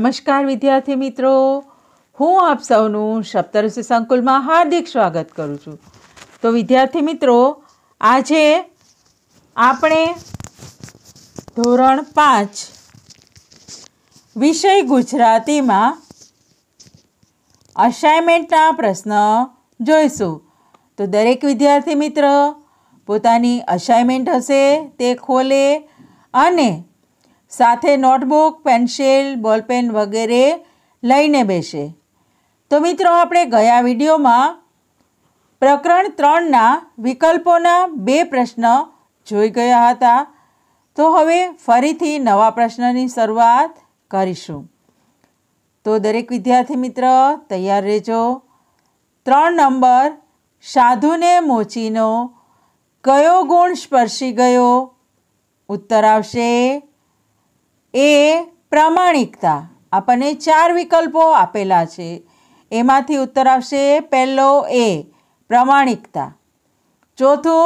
નમસ્કાર વિદ્યાર્થી મિત્રો હું આપ સૌનું સપ્તઋષિ સંકુલમાં હાર્દિક સ્વાગત કરું છું તો વિદ્યાર્થી મિત્રો આજે આપણે ધોરણ પાંચ વિષય ગુજરાતીમાં અસાઇનમેન્ટના પ્રશ્ન જોઈશું તો દરેક વિદ્યાર્થી મિત્ર પોતાની અસાઇનમેન્ટ હશે તે ખોલે અને સાથે નોટબુક પેન્સિલ બોલપેન વગેરે લઈને બેસે તો મિત્રો આપણે ગયા વિડીયોમાં પ્રકરણ ત્રણના વિકલ્પોના બે પ્રશ્ન જોઈ ગયા હતા તો હવે ફરીથી નવા પ્રશ્નની શરૂઆત કરીશું તો દરેક વિદ્યાર્થી મિત્ર તૈયાર રહેજો ત્રણ નંબર સાધુને મોચીનો કયો ગુણ સ્પર્શી ગયો ઉત્તર આવશે એ પ્રામાણિકતા આપણને ચાર વિકલ્પો આપેલા છે એમાંથી ઉત્તર આવશે પહેલો એ પ્રામાણિકતા ચોથો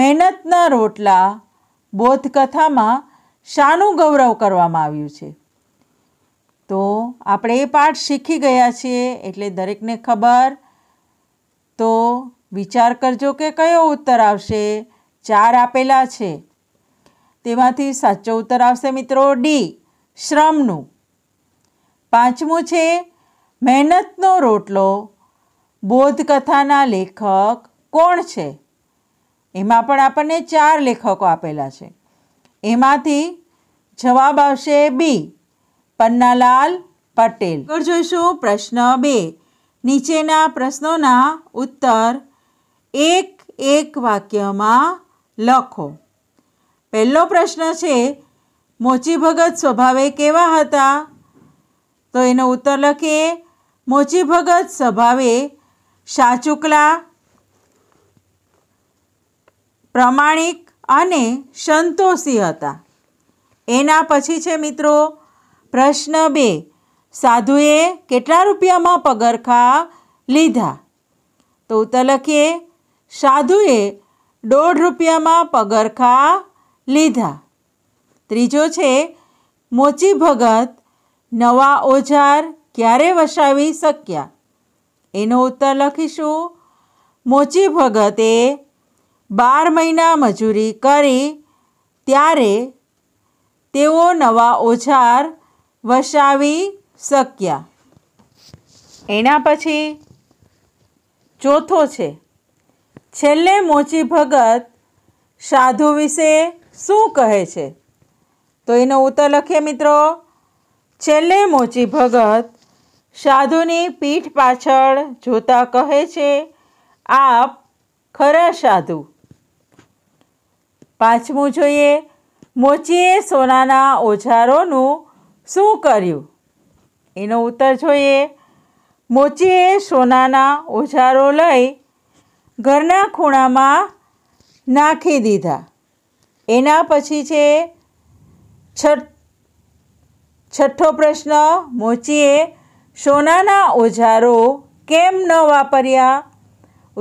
મહેનતના રોટલા બોધકથામાં શાનું ગૌરવ કરવામાં આવ્યું છે તો આપણે એ પાઠ શીખી ગયા છીએ એટલે દરેકને ખબર તો વિચાર કરજો કે કયો ઉત્તર આવશે ચાર આપેલા છે તેમાંથી સાચો ઉત્તર આવશે મિત્રો ડી શ્રમનું પાંચમું છે મહેનતનો રોટલો બોધકથાના લેખક કોણ છે એમાં પણ આપણને ચાર લેખકો આપેલા છે એમાંથી જવાબ આવશે બી પન્નાલાલ પટેલ આગળ જોઈશું પ્રશ્ન બે નીચેના પ્રશ્નોના ઉત્તર એક એક વાક્યમાં લખો પહેલો પ્રશ્ન છે મોચી ભગત સ્વભાવે કેવા હતા તો એનો ઉત્તર લખીએ મોચી ભગત સ્વભાવે સાચુકલા પ્રમાણિક અને સંતોષી હતા એના પછી છે મિત્રો પ્રશ્ન બે સાધુએ કેટલા રૂપિયામાં પગરખા લીધા તો ઉત્તર લખીએ સાધુએ દોઢ રૂપિયામાં પગરખા લીધા ત્રીજો છે મોચી ભગત નવા ઓજાર ક્યારે વસાવી શક્યા એનો ઉત્તર લખીશું મોચી ભગતે બાર મહિના મજૂરી કરી ત્યારે તેઓ નવા ઓજાર વસાવી શક્યા એના પછી ચોથો છે છેલ્લે મોચી ભગત સાધુ વિશે શું કહે છે તો એનો ઉત્તર લખીએ મિત્રો છેલ્લે મોચી ભગત સાધુની પીઠ પાછળ જોતા કહે છે આપ ખરા સાધુ પાંચમું જોઈએ મોચીએ સોનાના ઓછારોનું શું કર્યું એનો ઉત્તર જોઈએ મોચીએ સોનાના ઓછારો લઈ ઘરના ખૂણામાં નાખી દીધા એના પછી છે છઠ છઠ્ઠો પ્રશ્ન મોચીએ સોનાના ઓજારો કેમ ન વાપર્યા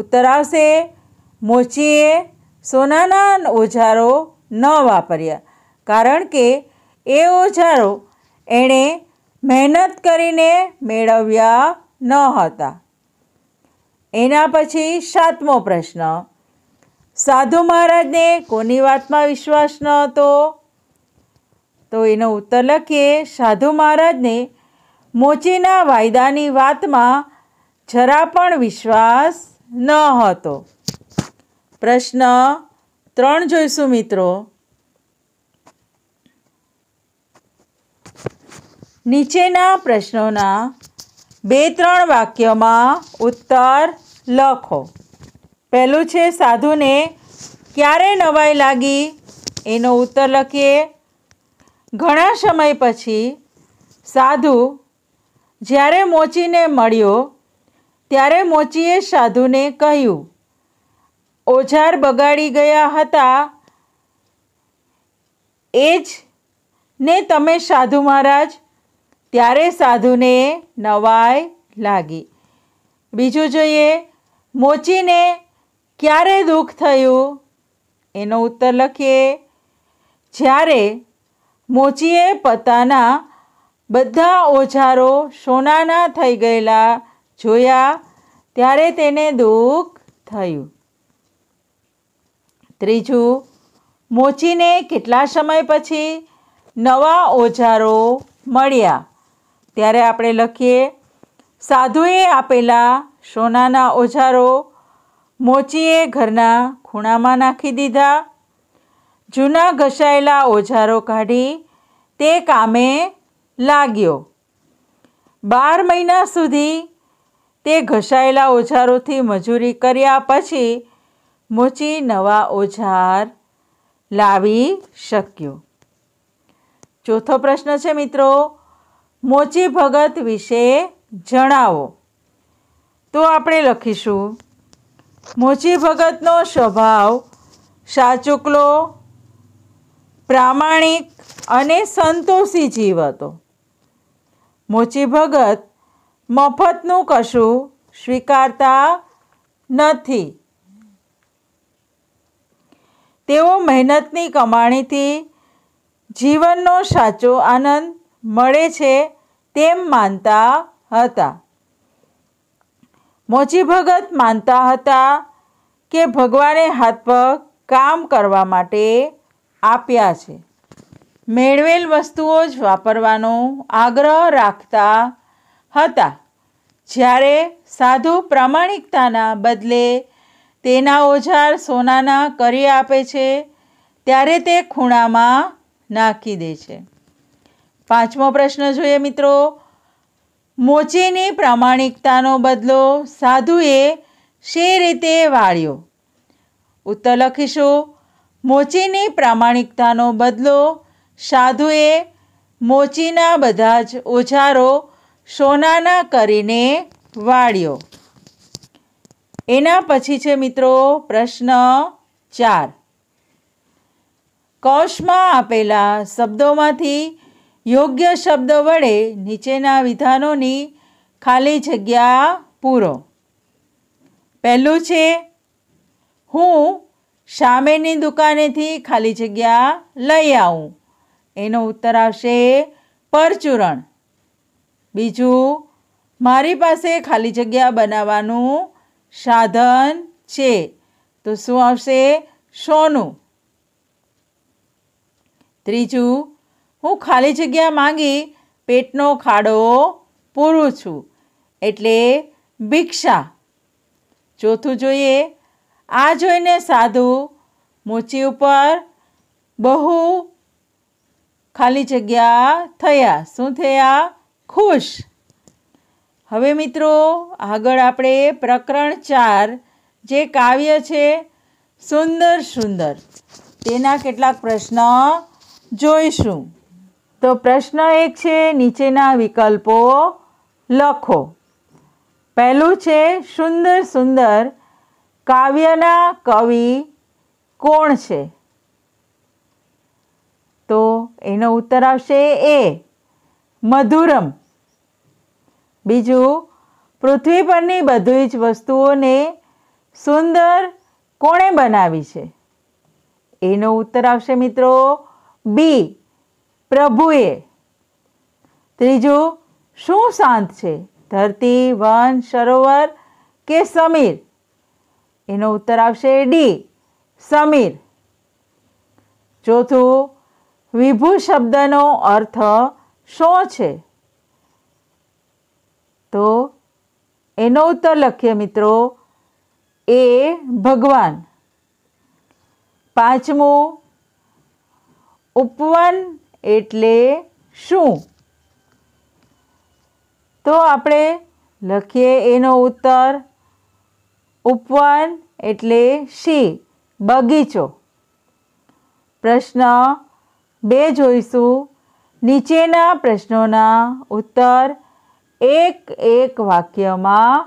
ઉત્તર આવશે મોચીએ સોનાના ઓજારો ન વાપર્યા કારણ કે એ ઓજારો એણે મહેનત કરીને મેળવ્યા ન હતા એના પછી સાતમો પ્રશ્ન સાધુ મહારાજને કોની વાતમાં વિશ્વાસ ન હતો તો એનો ઉત્તર લખીએ સાધુ મહારાજને મોચીના વાયદાની વાતમાં જરા પણ વિશ્વાસ ન હતો પ્રશ્ન ત્રણ જોઈશું મિત્રો નીચેના પ્રશ્નોના બે ત્રણ વાક્યમાં ઉત્તર લખો પહેલું છે સાધુને ક્યારે નવાઈ લાગી એનો ઉત્તર લખીએ ઘણા સમય પછી સાધુ જ્યારે મોચીને મળ્યો ત્યારે મોચીએ સાધુને કહ્યું ઓઝાર બગાડી ગયા હતા એ જ ને તમે સાધુ મહારાજ ત્યારે સાધુને નવાઈ લાગી બીજું જોઈએ મોચીને ક્યારે દુઃખ થયું એનો ઉત્તર લખીએ જ્યારે મોચીએ પોતાના બધા ઓજારો સોનાના થઈ ગયેલા જોયા ત્યારે તેને દુઃખ થયું ત્રીજું મોચીને કેટલા સમય પછી નવા ઓજારો મળ્યા ત્યારે આપણે લખીએ સાધુએ આપેલા સોનાના ઓજારો મોચીએ ઘરના ખૂણામાં નાખી દીધા જૂના ઘસાયેલા ઓજારો કાઢી તે કામે લાગ્યો બાર મહિના સુધી તે ઘસાયેલા ઓજારોથી મજૂરી કર્યા પછી મોચી નવા ઓજાર લાવી શક્યો ચોથો પ્રશ્ન છે મિત્રો મોચી ભગત વિશે જણાવો તો આપણે લખીશું મોચી ભગતનો સ્વભાવ સાચુકલો પ્રામાણિક અને સંતોષી જીવ હતો મોચી ભગત મફતનું કશું સ્વીકારતા નથી તેઓ મહેનતની કમાણીથી જીવનનો સાચો આનંદ મળે છે તેમ માનતા હતા મોચી ભગત માનતા હતા કે ભગવાને હાથ પગ કામ કરવા માટે આપ્યા છે મેળવેલ વસ્તુઓ જ વાપરવાનો આગ્રહ રાખતા હતા જ્યારે સાધુ પ્રામાણિકતાના બદલે તેના ઓજાર સોનાના કરી આપે છે ત્યારે તે ખૂણામાં નાખી દે છે પાંચમો પ્રશ્ન જોઈએ મિત્રો મોચીની પ્રામાણિકતાનો બદલો સાધુએ શે રીતે વાળ્યો ઉત્તર લખીશું મોચીની પ્રામાણિકતાનો બદલો સાધુએ મોચીના બધા જ ઓછારો સોનાના કરીને વાળ્યો એના પછી છે મિત્રો પ્રશ્ન ચાર કૌશમાં આપેલા શબ્દોમાંથી યોગ્ય શબ્દ વડે નીચેના વિધાનોની ખાલી જગ્યા પૂરો પહેલું છે હું સામેની દુકાનેથી ખાલી જગ્યા લઈ આવું એનો ઉત્તર આવશે પરચૂરણ બીજું મારી પાસે ખાલી જગ્યા બનાવવાનું સાધન છે તો શું આવશે સોનું ત્રીજું હું ખાલી જગ્યા માંગી પેટનો ખાડો પૂરું છું એટલે ભિક્ષા ચોથું જોઈએ આ જોઈને સાધુ મોચી ઉપર બહુ ખાલી જગ્યા થયા શું થયા ખુશ હવે મિત્રો આગળ આપણે પ્રકરણ ચાર જે કાવ્ય છે સુંદર સુંદર તેના કેટલાક પ્રશ્ન જોઈશું તો પ્રશ્ન એક છે નીચેના વિકલ્પો લખો પહેલું છે સુંદર સુંદર કાવ્યના કવિ કોણ છે તો એનો ઉત્તર આવશે એ મધુરમ બીજું પૃથ્વી પરની બધી જ વસ્તુઓને સુંદર કોણે બનાવી છે એનો ઉત્તર આવશે મિત્રો બી પ્રભુએ ત્રીજું શું શાંત છે ધરતી વન સરોવર કે સમીર એનો ઉત્તર આવશે ડી સમીર ચોથું વિભુ શબ્દનો અર્થ શું છે તો એનો ઉત્તર લખીએ મિત્રો એ ભગવાન પાંચમું ઉપવન એટલે શું તો આપણે લખીએ એનો ઉત્તર ઉપવન એટલે શી બગીચો પ્રશ્ન બે જોઈશું નીચેના પ્રશ્નોના ઉત્તર એક એક વાક્યમાં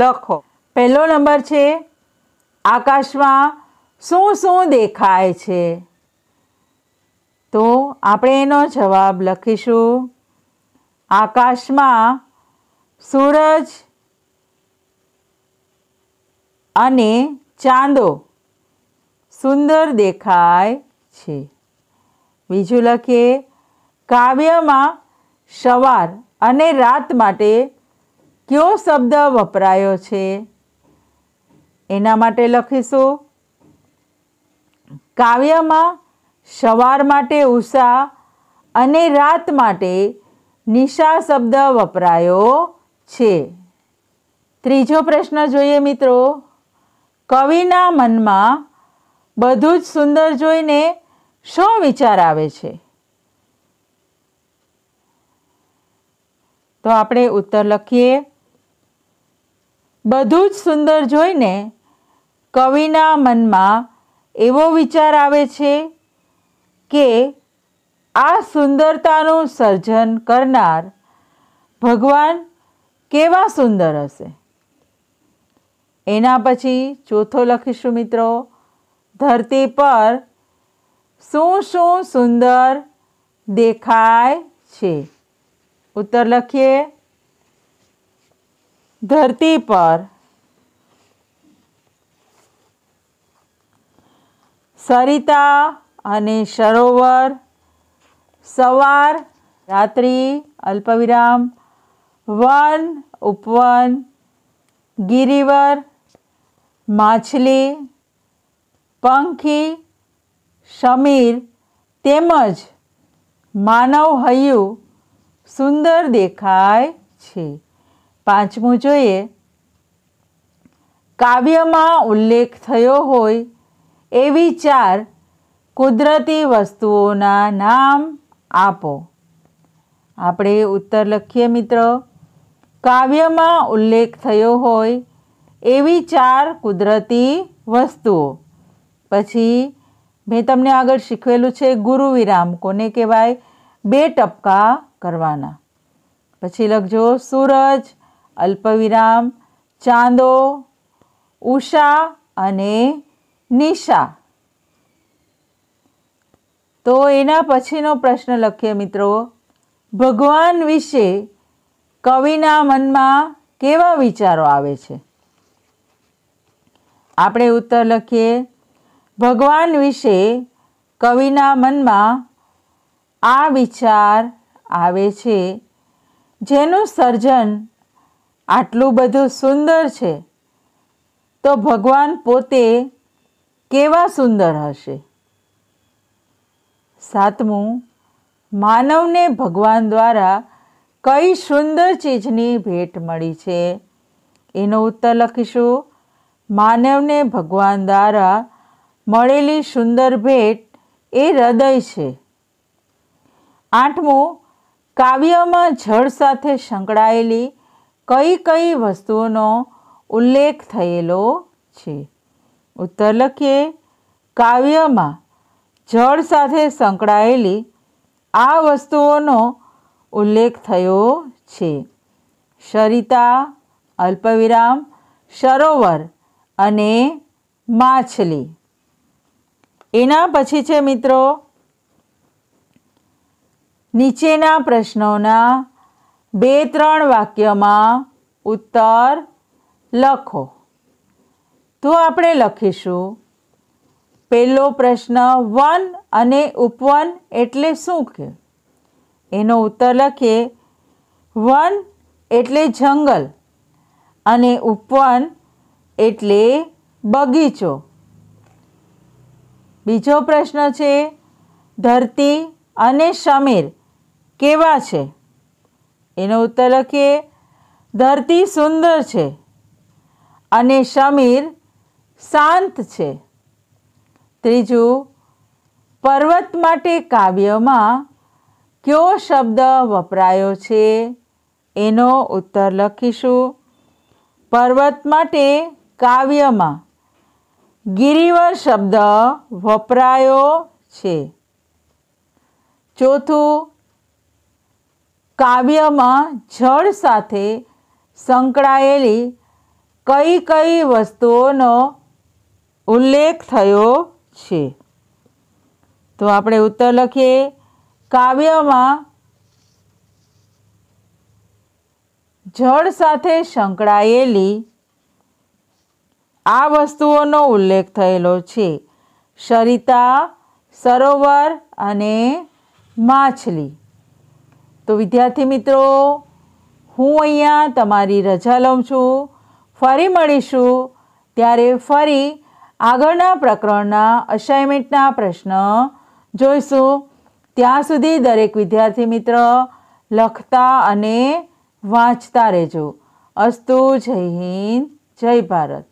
લખો પહેલો નંબર છે આકાશમાં શું શું દેખાય છે તો આપણે એનો જવાબ લખીશું આકાશમાં સૂરજ અને ચાંદો સુંદર દેખાય છે બીજું લખીએ કાવ્યમાં સવાર અને રાત માટે કયો શબ્દ વપરાયો છે એના માટે લખીશું કાવ્યમાં સવાર માટે ઉષા અને રાત માટે નિશા શબ્દ વપરાયો છે ત્રીજો પ્રશ્ન જોઈએ મિત્રો કવિના મનમાં બધું જ સુંદર જોઈને શો વિચાર આવે છે તો આપણે ઉત્તર લખીએ બધું જ સુંદર જોઈને કવિના મનમાં એવો વિચાર આવે છે કે આ સુંદરતાનું સર્જન કરનાર ભગવાન કેવા સુંદર હશે એના પછી ચોથો લખીશું મિત્રો ધરતી પર શું શું સુંદર દેખાય છે ઉત્તર લખીએ ધરતી પર સરિતા અને સરોવર સવાર રાત્રિ અલ્પવિરામ વન ઉપવન ગિરિવર માછલી પંખી સમીર તેમજ માનવ હૈયું સુંદર દેખાય છે પાંચમું જોઈએ કાવ્યમાં ઉલ્લેખ થયો હોય એવી ચાર કુદરતી વસ્તુઓના નામ આપો આપણે ઉત્તર લખીએ મિત્રો કાવ્યમાં ઉલ્લેખ થયો હોય એવી ચાર કુદરતી વસ્તુઓ પછી મેં તમને આગળ શીખવેલું છે ગુરુ વિરામ કોને કહેવાય બે ટપકા કરવાના પછી લખજો સૂરજ અલ્પવિરામ ચાંદો ઉષા અને નિશા તો એના પછીનો પ્રશ્ન લખીએ મિત્રો ભગવાન વિશે કવિના મનમાં કેવા વિચારો આવે છે આપણે ઉત્તર લખીએ ભગવાન વિશે કવિના મનમાં આ વિચાર આવે છે જેનું સર્જન આટલું બધું સુંદર છે તો ભગવાન પોતે કેવા સુંદર હશે સાતમું માનવને ભગવાન દ્વારા કઈ સુંદર ચીજની ભેટ મળી છે એનો ઉત્તર લખીશું માનવને ભગવાન દ્વારા મળેલી સુંદર ભેટ એ હૃદય છે આઠમું કાવ્યમાં જળ સાથે સંકળાયેલી કઈ કઈ વસ્તુઓનો ઉલ્લેખ થયેલો છે ઉત્તર લખીએ કાવ્યમાં જળ સાથે સંકળાયેલી આ વસ્તુઓનો ઉલ્લેખ થયો છે સરિતા અલ્પવિરામ સરોવર અને માછલી એના પછી છે મિત્રો નીચેના પ્રશ્નોના બે ત્રણ વાક્યમાં ઉત્તર લખો તો આપણે લખીશું પહેલો પ્રશ્ન વન અને ઉપવન એટલે શું કે એનો ઉત્તર લખીએ વન એટલે જંગલ અને ઉપવન એટલે બગીચો બીજો પ્રશ્ન છે ધરતી અને સમીર કેવા છે એનો ઉત્તર લખીએ ધરતી સુંદર છે અને સમીર શાંત છે ત્રીજું પર્વત માટે કાવ્યમાં કયો શબ્દ વપરાયો છે એનો ઉત્તર લખીશું પર્વત માટે કાવ્યમાં ગિરિવર શબ્દ વપરાયો છે ચોથું કાવ્યમાં જળ સાથે સંકળાયેલી કઈ કઈ વસ્તુઓનો ઉલ્લેખ થયો છે તો આપણે ઉત્તર લખીએ કાવ્યમાં જળ સાથે સંકળાયેલી આ વસ્તુઓનો ઉલ્લેખ થયેલો છે સરિતા સરોવર અને માછલી તો વિદ્યાર્થી મિત્રો હું અહીંયા તમારી રજા લઉં છું ફરી મળીશું ત્યારે ફરી આગળના પ્રકરણના અસાઇમેન્ટના પ્રશ્ન જોઈશું ત્યાં સુધી દરેક વિદ્યાર્થી મિત્ર લખતા અને વાંચતા રહેજો અસ્તુ જય હિન્દ જય ભારત